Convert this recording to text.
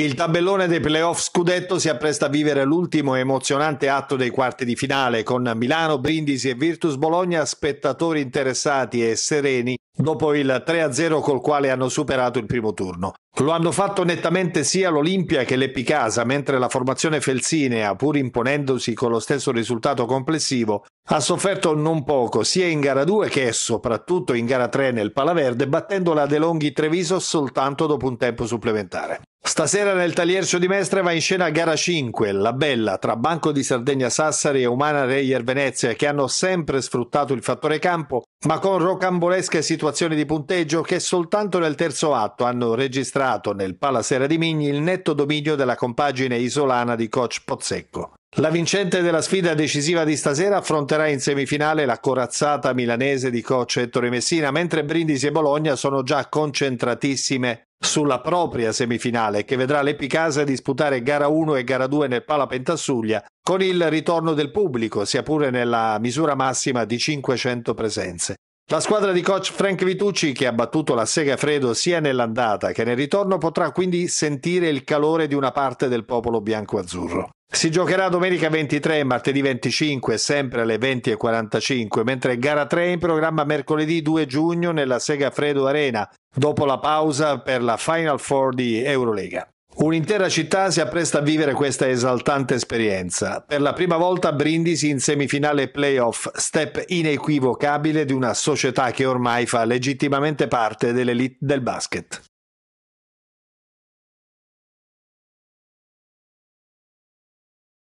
Il tabellone dei playoff scudetto si appresta a vivere l'ultimo emozionante atto dei quarti di finale con Milano, Brindisi e Virtus Bologna spettatori interessati e sereni dopo il 3-0 col quale hanno superato il primo turno. Lo hanno fatto nettamente sia l'Olimpia che l'Epicasa, mentre la formazione felsinea, pur imponendosi con lo stesso risultato complessivo, ha sofferto non poco sia in gara 2 che soprattutto in gara 3 nel Palaverde, battendo la De Longhi Treviso soltanto dopo un tempo supplementare. Stasera nel Tagliercio di Mestre va in scena gara 5, la bella tra Banco di Sardegna Sassari e Umana Reyer Venezia che hanno sempre sfruttato il fattore campo, ma con rocambolesche situazioni di punteggio che soltanto nel terzo atto hanno registrato nel Palasera di Migni il netto dominio della compagine isolana di coach Pozzecco. La vincente della sfida decisiva di stasera affronterà in semifinale la corazzata milanese di coach Ettore Messina, mentre Brindisi e Bologna sono già concentratissime sulla propria semifinale che vedrà l'Epicasa disputare gara 1 e gara 2 nel Pala Pentassuglia con il ritorno del pubblico, sia pure nella misura massima di 500 presenze. La squadra di coach Frank Vitucci, che ha battuto la Sega Fredo sia nell'andata che nel ritorno, potrà quindi sentire il calore di una parte del popolo bianco-azzurro. Si giocherà domenica 23 e martedì 25, sempre alle 20.45, mentre gara 3 in programma mercoledì 2 giugno nella Sega Fredo Arena, dopo la pausa per la Final Four di Eurolega. Un'intera città si appresta a vivere questa esaltante esperienza. Per la prima volta Brindisi in semifinale playoff, step inequivocabile di una società che ormai fa legittimamente parte dell'elite del basket.